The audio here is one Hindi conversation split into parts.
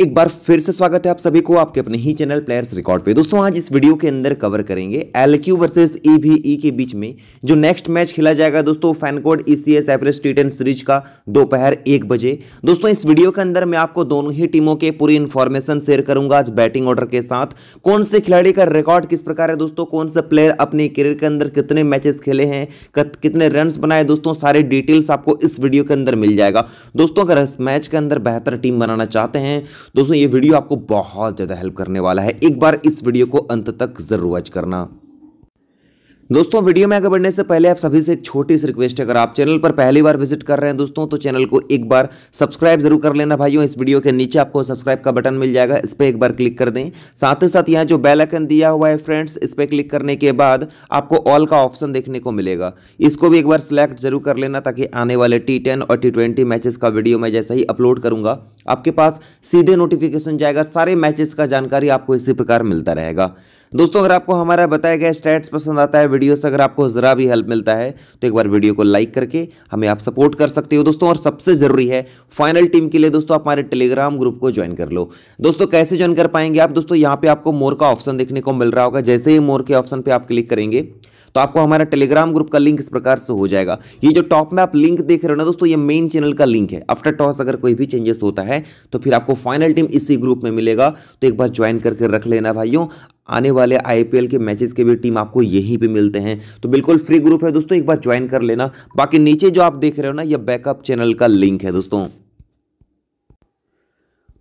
एक बार फिर से स्वागत है आप सभी को आपके अपने ही चैनल प्लेयर्स रिकॉर्ड पे दोस्तों आज इस वीडियो के अंदर कवर करेंगे एल क्यू वर्सेज ई के बीच में जो नेक्स्ट मैच खेला जाएगा दोस्तों FanCode E C S average T ten series का दोपहर एक बजे दोस्तों इस वीडियो के अंदर मैं आपको दोनों ही टीमों के पूरी इन्फॉर्मेशन शेयर करूंगा आज बैटिंग ऑर्डर के साथ कौन से खिलाड़ी का रिकॉर्ड किस प्रकार है दोस्तों कौन से प्लेयर अपने करियर के अंदर कितने मैचेस खेले हैं कितने रन बनाए दोस्तों सारे डिटेल्स आपको इस वीडियो के अंदर मिल जाएगा दोस्तों अगर इस मैच के अंदर बेहतर टीम बनाना चाहते हैं दोस्तों ये वीडियो आपको बहुत ज़्यादा हेल्प करने वाला है एक बार इस वीडियो को अंत तक ज़रूर वॉच करना दोस्तों वीडियो में आगे बढ़ने से पहले आप सभी से एक छोटी सी रिक्वेस्ट है अगर आप चैनल पर पहली बार विजिट कर रहे हैं दोस्तों तो चैनल को एक बार सब्सक्राइब जरूर कर लेना भाइयों इस वीडियो के नीचे आपको सब्सक्राइब का बटन मिल जाएगा इस पर एक बार क्लिक कर दें साथ ही साथ यहाँ जो बेल आइकन दिया हुआ है फ्रेंड्स इस पर क्लिक करने के बाद आपको ऑल का ऑप्शन देखने को मिलेगा इसको भी एक बार सिलेक्ट जरूर कर लेना ताकि आने वाले टी टेन और टी ट्वेंटी मैचेस का वीडियो मैं जैसा ही अपलोड करूंगा आपके पास सीधे नोटिफिकेशन जाएगा सारे मैचेस का जानकारी आपको इसी प्रकार मिलता रहेगा दोस्तों अगर आपको हमारा बताया गया स्टैट्स पसंद आता है वीडियो से अगर आपको ज़रा भी हेल्प मिलता है तो एक बार वीडियो को लाइक करके हमें आप सपोर्ट कर सकते हो दोस्तों और सबसे ज़रूरी है फाइनल टीम के लिए दोस्तों आप हमारे टेलीग्राम ग्रुप को ज्वाइन कर लो दोस्तों कैसे ज्वाइन कर पाएंगे आप दोस्तों यहाँ पे आपको मोर का ऑप्शन देखने को मिल रहा होगा जैसे ही मोर के ऑप्शन पर आप क्लिक करेंगे तो आपको हमारा टेलीग्राम ग्रुप का लिंक इस प्रकार से हो जाएगा ये जो टॉप में आप लिंक देख रहे हो ना दोस्तों ये मेन चैनल का लिंक है आफ्टर टॉस अगर कोई भी चेंजेस होता है तो फिर आपको फाइनल टीम इसी ग्रुप में मिलेगा तो एक बार ज्वाइन करके रख लेना भाइयों आने वाले आईपीएल के मैचेस के भी टीम आपको यहीं पे मिलते हैं तो बिल्कुल फ्री ग्रुप है दोस्तों एक बार ज्वाइन कर लेना बाकी नीचे जो आप देख रहे हो ना ये बैकअप चैनल का लिंक है दोस्तों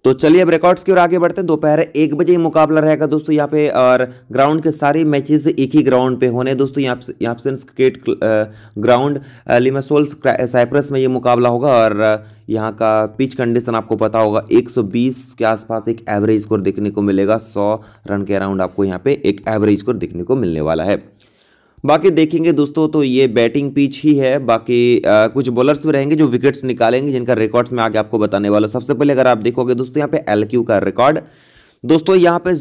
तो चलिए अब रिकॉर्ड्स की ओर आगे बढ़ते हैं दोपहर एक बजे ही मुकाबला रहेगा दोस्तों यहाँ पे और ग्राउंड के सारे मैचेस एक ही ग्राउंड पे होने दोस्तों यहाँ यहाँ पे क्रिकेट ग्राउंड लिमासोल साइप्रस में ये मुकाबला होगा और यहाँ का पिच कंडीशन आपको पता होगा 120 के आसपास एक एवरेज स्कोर देखने को मिलेगा सौ रन के अराउंड आपको यहाँ पे एक एवरेज स्कोर देखने को मिलने वाला है बाकी देखेंगे दोस्तों तो ये बैटिंग पिच ही है बाकी आ, कुछ बॉलर्स भी रहेंगे जो विकेट्स निकालेंगे जिनका रिकॉर्ड्स मैं आगे आपको बताने वाला सबसे पहले अगर आप देखोगे दोस्तों यहाँ पे एल का रिकॉर्ड दोस्तों यहाँ पे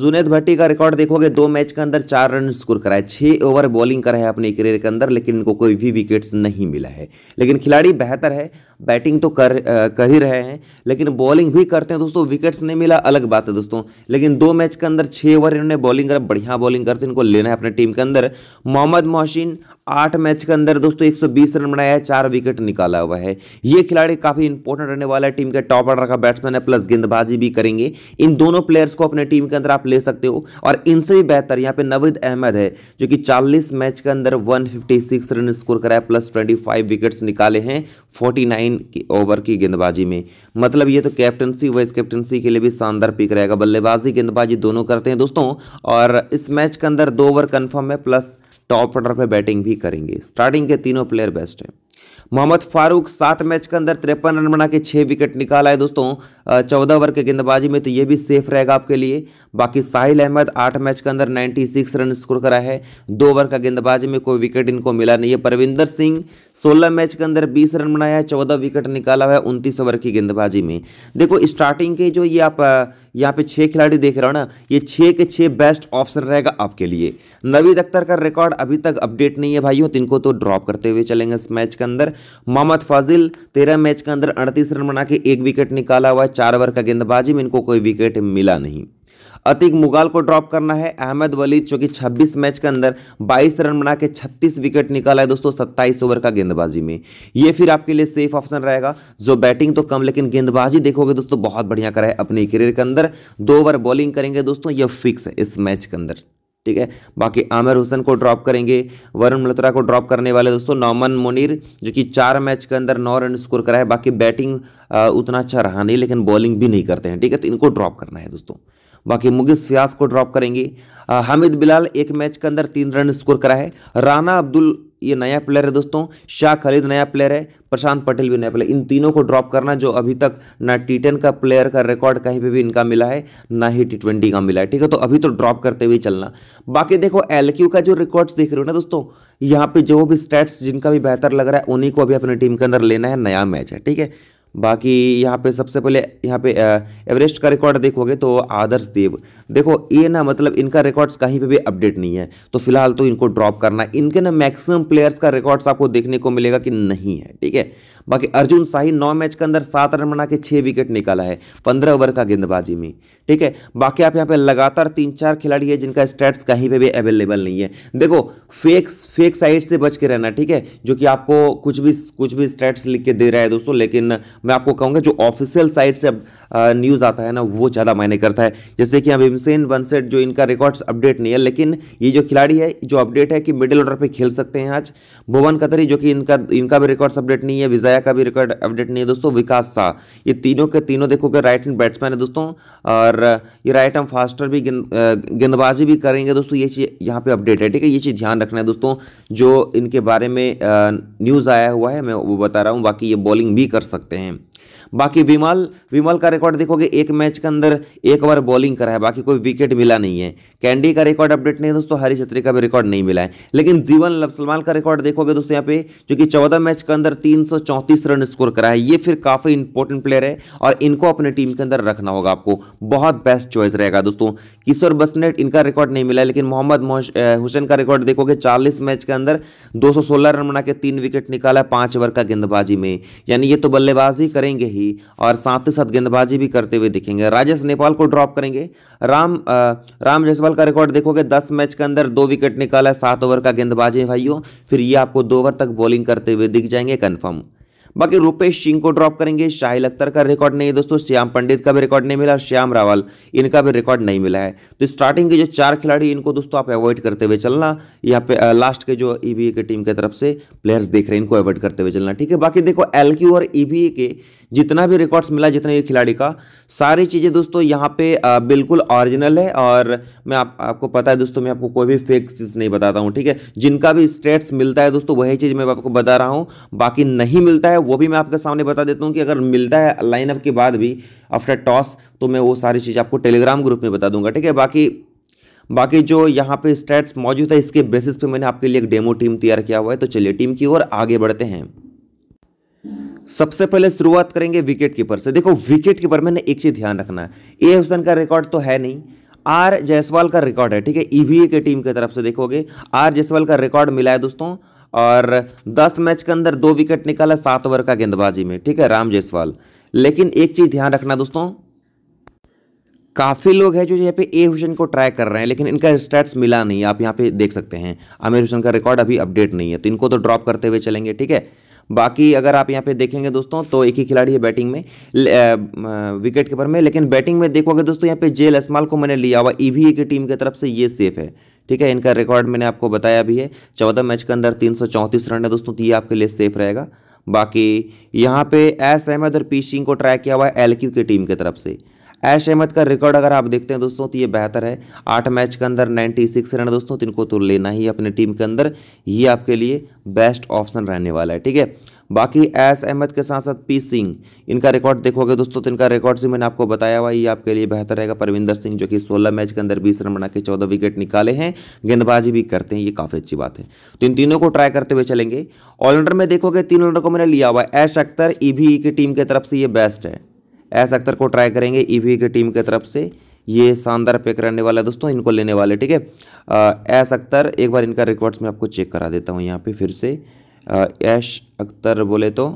जुनेद भट्टी का रिकॉर्ड देखोगे दो मैच के अंदर चार रन स्कोर कराए छः ओवर बॉलिंग करा है अपने करियर के अंदर लेकिन इनको कोई भी विकेट्स नहीं मिला है लेकिन खिलाड़ी बेहतर है बैटिंग तो कर कर ही रहे हैं लेकिन बॉलिंग भी करते हैं दोस्तों विकेट्स नहीं मिला अलग बात है दोस्तों लेकिन दो मैच के अंदर छः ओवर इन्होंने बॉलिंग करा बढ़िया बॉलिंग करते इनको लेना है अपने टीम के अंदर मोहम्मद मोहसिन आठ मैच के अंदर दोस्तों एक रन बनाया है चार विकेट निकाला हुआ है ये खिलाड़ी काफ़ी इंपॉर्टेंट रहने वाला है टीम के टॉप ऑर्डर का बैट्समैन है प्लस गेंदबाजी भी करेंगे इन दोनों प्लेयर्स को अपने टीम के अंदर आप ले सकते हो और इनसे भी बेहतर यहाँ पे नवीद अहमद है जो कि 40 मैच के अंदर 156 रन स्कोर कराए प्लस 25 विकेट्स निकाले हैं 49 की ओवर की गेंदबाजी में मतलब ये तो कैप्टनसी वाइस कैप्टनसी के लिए भी शानदार पिक रहेगा बल्लेबाजी गेंदबाजी दोनों करते हैं दोस्तों और इस मैच के अंदर दो ओवर कन्फर्म है प्लस टॉप ऑर्डर पर बैटिंग भी करेंगे स्टार्टिंग के तीनों प्लेयर बेस्ट हैं मोहम्मद फारूक सात मैच के अंदर तिरपन रन बना के छः विकेट निकाला है दोस्तों चौदह ओवर के गेंदबाजी में तो ये भी सेफ रहेगा आपके लिए बाकी साहिल अहमद आठ मैच के अंदर 96 रन स्कोर करा है दो ओवर का गेंदबाजी में कोई विकेट इनको मिला नहीं है परविंदर सिंह सोलह मैच के अंदर बीस रन बनाया है चौदह विकेट निकाला हुआ है उनतीस ओवर की गेंदबाजी में देखो स्टार्टिंग के जो ये आप यहाँ पे छः खिलाड़ी देख रहे हो ना ये छः के छः बेस्ट ऑप्शन रहेगा आपके लिए नवीद अख्तर का रिकॉर्ड अभी तक अपडेट नहीं है भाइयों तो इनको तो ड्रॉप करते हुए चलेंगे इस मैच के अंदर अंदर मोहम्मद फाजिल तेरह मैच के अंदर अड़तीस रन बना के एक विकेट निकाला हुआ है चार ओवर का गेंदबाजी में इनको कोई विकेट मिला नहीं अतिक मुगाल को ड्रॉप करना है अहमद वलीद जो कि 26 मैच के अंदर 22 रन बना के 36 विकेट निकाला है दोस्तों 27 ओवर का गेंदबाजी में ये फिर आपके लिए सेफ ऑप्शन रहेगा जो बैटिंग तो कम लेकिन गेंदबाजी देखोगे दोस्तों बहुत बढ़िया करा है अपने करियर के अंदर दो ओवर बॉलिंग करेंगे दोस्तों यह फिक्स है इस मैच के अंदर ठीक है बाकी आमिर हुसैन को ड्रॉप करेंगे वरुण मल्होत्रा को ड्रॉप करने वाले दोस्तों नौमन मुनीर जो कि चार मैच के अंदर नौ रन स्कोर करा है बाकी बैटिंग उतना अच्छा रहा नहीं लेकिन बॉलिंग भी नहीं करते हैं ठीक है तो इनको ड्रॉप करना है दोस्तों बाकी मुगिस फ्यास को ड्रॉप करेंगे हामिद बिलाल एक मैच के अंदर तीन रन स्कोर करा है राना अब्दुल ये नया प्लेयर है दोस्तों शाह खलीद नया प्लेयर है प्रशांत पटेल भी नया प्लेयर इन तीनों को ड्रॉप करना जो अभी तक ना टी टेन का प्लेयर का रिकॉर्ड कहीं पे भी इनका मिला है ना ही टी ट्वेंटी का मिला है ठीक है तो अभी तो ड्रॉप करते हुए चलना बाकी देखो एल क्यू का जो रिकॉर्ड्स देख रहे हो ना दोस्तों यहाँ पे जो भी स्टेट्स जिनका भी बेहतर लग रहा है उन्हीं को अभी अपनी टीम के अंदर लेना है नया मैच है ठीक है बाकी यहाँ पे सबसे पहले यहाँ पे एवरेस्ट का रिकॉर्ड देखोगे तो आदर्श देव देखो ये ना मतलब इनका रिकॉर्ड्स कहीं पे भी अपडेट नहीं है तो फिलहाल तो इनको ड्रॉप करना इनके ना मैक्सिमम प्लेयर्स का रिकॉर्ड्स आपको देखने को मिलेगा कि नहीं है ठीक है बाकी अर्जुन शाही नौ मैच के अंदर सात रन बना के छः विकेट निकाला है पंद्रह ओवर का गेंदबाजी में ठीक है बाकी आप यहाँ पे लगातार तीन चार खिलाड़ी है जिनका स्टैट्स कहीं पे भी अवेलेबल नहीं है देखो फेक फेक साइड से बच के रहना ठीक है जो कि आपको कुछ भी कुछ भी स्टेट्स लिख के दे रहा है दोस्तों लेकिन मैं आपको कहूँगा जो ऑफिशियल साइड से न्यूज़ आता है ना वो ज़्यादा मायने करता है जैसे कि अब हिमसेन वनसेट जो इनका रिकॉर्ड्स अपडेट नहीं है लेकिन ये जो खिलाड़ी है जो अपडेट है कि मिडिल ऑर्डर पर खेल सकते हैं आज भुवन कतरी जो कि इनका इनका भी रिकॉर्ड्स अपडेट नहीं है विजय दया का भी रिकॉर्ड अपडेट नहीं है दोस्तों विकास था ये तीनों के तीनों देखोगे राइट हैंड बैट्समैन है दोस्तों और ये राइट हैंड फास्टर भी गेंदबाजी भी करेंगे दोस्तों ये चीज़ यहाँ पे अपडेट है ठीक है ये चीज़ ध्यान रखना है दोस्तों जो इनके बारे में न्यूज़ आया हुआ है मैं वो बता रहा हूँ बाकी ये बॉलिंग भी कर सकते हैं बाकी विमल विमल का रिकॉर्ड देखोगे एक मैच के अंदर एक ओवर बॉलिंग करा है बाकी कोई विकेट मिला नहीं है कैंडी का रिकॉर्ड अपडेट नहीं है दोस्तों हरी छत्री का भी रिकॉर्ड नहीं मिला है लेकिन जीवन सलमान का रिकॉर्ड देखोगे दोस्तों यहाँ पे जो कि चौदह मैच के अंदर तीन रन स्कोर करा है ये फिर काफ़ी इंपॉर्टेंट प्लेयर है और इनको अपने टीम के अंदर रखना होगा आपको बहुत बेस्ट चॉइस रहेगा दोस्तों किशोर बसनेट इनका रिकॉर्ड नहीं मिला लेकिन मोहम्मद हुसैन का रिकॉर्ड देखोगे चालीस मैच के अंदर दो रन बना के तीन विकेट निकाला पांच ओवर का गेंदबाजी में यानी ये तो बल्लेबाजी करेंगे ही थी और साथ ही साथ गेंदबाजी भी करते हुए दिखेंगे राजेश नेपाल को ड्रॉप करेंगे राम आ, राम जायसवाल का रिकॉर्ड देखोगे दस मैच के अंदर दो विकेट निकाला है सात ओवर का गेंदबाजी भाइयों फिर ये आपको दो ओवर तक बॉलिंग करते हुए दिख जाएंगे कन्फर्म बाकी रुपेश सिंह को ड्रॉप करेंगे शाहिल अख्तर का रिकॉर्ड नहीं है दोस्तों श्याम पंडित का भी रिकॉर्ड नहीं मिला और श्याम रावल इनका भी रिकॉर्ड नहीं मिला है तो स्टार्टिंग के जो चार खिलाड़ी इनको दोस्तों आप अवॉइड करते हुए चलना यहाँ पे लास्ट के जो ई e की टीम की तरफ से प्लेयर्स देख रहे हैं इनको अवॉइड करते हुए चलना ठीक है बाकी देखो एल और ई e के जितना भी रिकॉर्ड्स मिला जितने ये खिलाड़ी का सारी चीज़ें दोस्तों यहाँ पे बिल्कुल ऑरिजिनल है और मैं आप, आपको पता है दोस्तों मैं आपको कोई भी फेक चीज़ नहीं बताता हूँ ठीक है जिनका भी स्टेट्स मिलता है दोस्तों वही चीज़ मैं आपको बता रहा हूँ बाकी नहीं मिलता है वो भी मैं आपके सामने बता देता हूँ कि अगर मिलता है लाइनअप के बाद भी आफ्टर टॉस तो मैं वो सारी चीज़ आपको टेलीग्राम ग्रुप में बता दूंगा ठीक है बाकी बाकी जो यहाँ पे स्टैट्स मौजूद है इसके बेसिस पे मैंने आपके लिए एक डेमो टीम तैयार किया हुआ है तो चलिए टीम की ओर आगे बढ़ते हैं सबसे पहले शुरुआत करेंगे विकेट कीपर से देखो विकेट कीपर मैंने एक चीज़ ध्यान रखना है ए हुसैन का रिकॉर्ड तो है नहीं आर जायसवाल का रिकॉर्ड है ठीक है ईवीए e के टीम की तरफ से देखोगे आर जायसवाल का रिकॉर्ड मिला है दोस्तों और दस मैच के अंदर दो विकेट निकाला सात ओवर का गेंदबाजी में ठीक है राम जयसवाल लेकिन एक चीज़ ध्यान रखना दोस्तों काफ़ी लोग हैं जो यहाँ पे ए हुसैन को ट्राई कर रहे हैं लेकिन इनका स्टैट्स मिला नहीं आप यहाँ पे देख सकते हैं आमिर हुसैन का रिकॉर्ड अभी अपडेट नहीं है तो इनको तो ड्रॉप करते हुए चलेंगे ठीक है बाकी अगर आप यहाँ पे देखेंगे दोस्तों तो एक ही खिलाड़ी है बैटिंग में विकेट कीपर में लेकिन बैटिंग में देखोगे दोस्तों यहाँ पे जेल असमाल को मैंने लिया हुआ ई की टीम की तरफ से ये सेफ है ठीक है इनका रिकॉर्ड मैंने आपको बताया भी है चौदह मैच के अंदर तीन रन है दोस्तों तो ये आपके लिए सेफ रहेगा बाकी यहाँ पे एस अहमद और पी सिंह को ट्राई किया हुआ है एल की टीम की तरफ से ऐश अहमद का रिकॉर्ड अगर आप देखते हैं दोस्तों तो ये बेहतर है आठ मैच के अंदर 96 रन दोस्तों तो इनको तो लेना ही अपने टीम के अंदर ये आपके लिए बेस्ट ऑप्शन रहने वाला है ठीक है बाकी एस अहमद के साथ साथ पी सिंह इनका रिकॉर्ड देखोगे दोस्तों तो इनका रिकॉर्ड से मैंने आपको बताया हुआ ये आपके लिए बेहतर रहेगा परविंदर सिंह जो कि सोलह मैच के अंदर बीस रन बना के चौदह विकेट निकाले हैं गेंदबाजी भी करते हैं ये काफ़ी अच्छी बात है तो इन तीनों को ट्राई करते हुए चलेंगे ऑलराउंडर में देखोगे तीन ऑलराउंडर को मैंने लिया हुआ है Ash Akhtar E e e की टीम की तरफ से ये बेस्ट है एस अख्तर को ट्राई करेंगे ई e की टीम की तरफ से ये शानदार पेक रहने वाला है दोस्तों इनको लेने वाले ठीक है एस अख्तर एक बार इनका रिकॉर्ड्स में आपको चेक करा देता हूँ यहाँ पे फिर से यश अख्तर बोले तो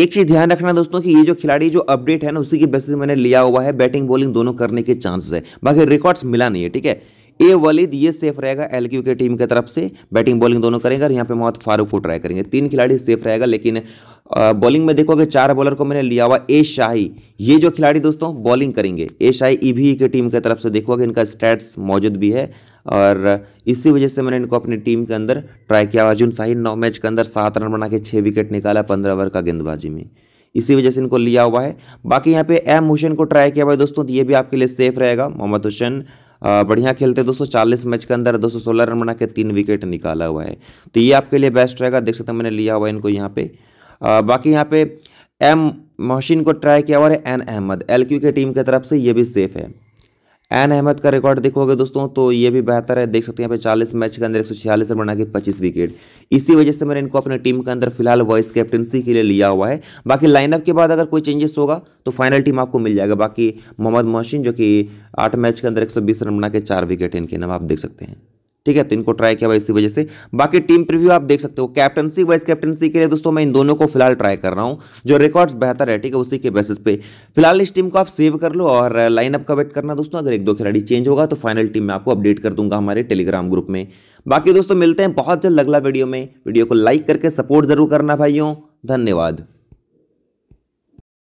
एक चीज़ ध्यान रखना दोस्तों कि ये जो खिलाड़ी जो अपडेट है ना उसी की बेसिस मैंने लिया हुआ है बैटिंग बॉलिंग दोनों करने के चांसेस है बाकी रिकॉर्ड्स मिला नहीं है ठीक है ए वलीद ये सेफ रहेगा एल के टीम की तरफ से बैटिंग बॉलिंग दोनों करेंगे और यहाँ पे मोहम्मद फारूक को ट्राई करेंगे तीन खिलाड़ी सेफ रहेगा लेकिन बॉलिंग में देखोगे चार बॉलर को मैंने लिया हुआ ए शाही ये जो खिलाड़ी दोस्तों बॉलिंग करेंगे ए शाही ई भी की टीम की तरफ से देखोगे इनका स्टैट्स मौजूद भी है और इसी वजह से मैंने इनको अपनी टीम के अंदर ट्राई किया अर्जुन शाही नौ मैच के अंदर सात रन बना के छः विकेट निकाला पंद्रह ओवर का गेंदबाजी में इसी वजह से इनको लिया हुआ है बाकी यहाँ पे एम हुसैन को ट्राई किया हुआ है दोस्तों तो ये भी आपके लिए सेफ रहेगा मोहम्मद हुसैन बढ़िया खेलते दोस्तों चालीस मैच के अंदर दो रन बना के तीन विकेट निकाला हुआ है तो ये आपके लिए बेस्ट रहेगा देख सकते हैं मैंने लिया हुआ है इनको यहाँ पे आ, बाकी यहाँ पे एम मोहसिन को ट्राई किया हुआ है एन अहमद एल के टीम की तरफ से ये भी सेफ है एन अहमद का रिकॉर्ड देखोगे दोस्तों तो ये भी बेहतर है देख सकते हैं चालीस मैच के अंदर एक रन बना के पच्चीस विकेट इसी वजह से मैंने इनको अपने टीम के अंदर फिलहाल वाइस कैप्टनसी के लिए लिया हुआ है बाकी लाइनअप के बाद अगर कोई चेंजेस होगा तो फाइनल टीम आपको मिल जाएगा बाकी मोहम्मद मोहसिन जो कि आठ मैच के अंदर एक रन बना के चार विकेट इनके नाम आप देख सकते हैं ठीक है तो इनको ट्राई किया इसी वजह से बाकी टीम प्रिव्यू आप देख सकते हो कैप्टनसी वाइस कैप्टनसी के लिए दोस्तों मैं इन दोनों को फिलहाल ट्राई कर रहा हूँ जो रिकॉर्ड्स बेहतर है ठीक है उसी के बेसिस पे फिलहाल इस टीम को आप सेव कर लो और लाइनअप का वेट करना दोस्तों अगर एक दो खिलाड़ी चेंज होगा तो फाइनल टीम में आपको अपडेट कर दूंगा हमारे टेलीग्राम ग्रुप में बाकी दोस्तों मिलते हैं बहुत जल्द अगला वीडियो में वीडियो को लाइक करके सपोर्ट जरूर करना भाइयों धन्यवाद